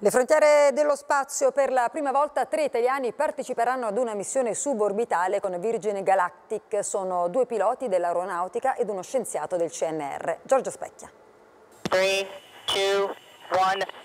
Le frontiere dello spazio per la prima volta tre italiani parteciperanno ad una missione suborbitale con Virgin Galactic. Sono due piloti dell'aeronautica ed uno scienziato del CNR. Giorgio Specchia. 3,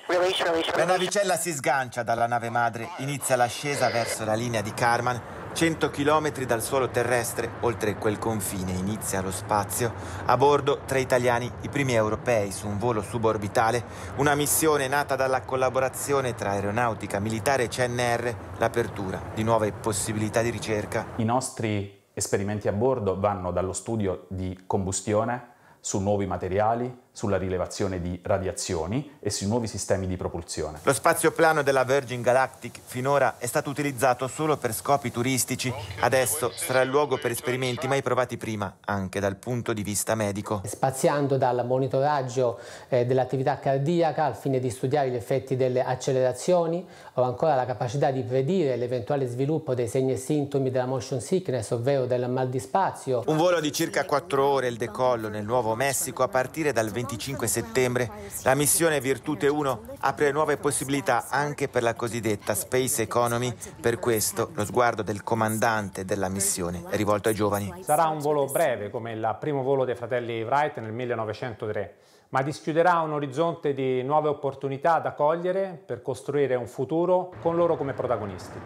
2, 1, la navicella si sgancia dalla nave madre, inizia l'ascesa verso la linea di Karman 100 km dal suolo terrestre, oltre quel confine inizia lo spazio. A bordo, tra italiani, i primi europei su un volo suborbitale, una missione nata dalla collaborazione tra aeronautica militare e CNR, l'apertura di nuove possibilità di ricerca. I nostri esperimenti a bordo vanno dallo studio di combustione su nuovi materiali, sulla rilevazione di radiazioni e sui nuovi sistemi di propulsione. Lo spazioplano della Virgin Galactic finora è stato utilizzato solo per scopi turistici, adesso sarà il luogo per esperimenti mai provati prima, anche dal punto di vista medico. Spaziando dal monitoraggio eh, dell'attività cardiaca al fine di studiare gli effetti delle accelerazioni o ancora la capacità di predire l'eventuale sviluppo dei segni e sintomi della motion sickness, ovvero del mal di spazio. Un volo di circa 4 ore il decollo nel Nuovo Messico a partire dal 20 25 settembre, la missione Virtute 1 apre nuove possibilità anche per la cosiddetta Space Economy. Per questo lo sguardo del comandante della missione è rivolto ai giovani. Sarà un volo breve, come il primo volo dei fratelli Wright nel 1903, ma dischiuderà un orizzonte di nuove opportunità da cogliere per costruire un futuro con loro come protagonisti.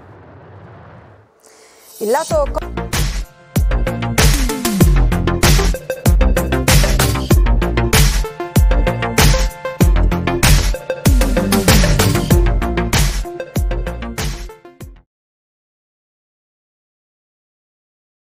Il lato...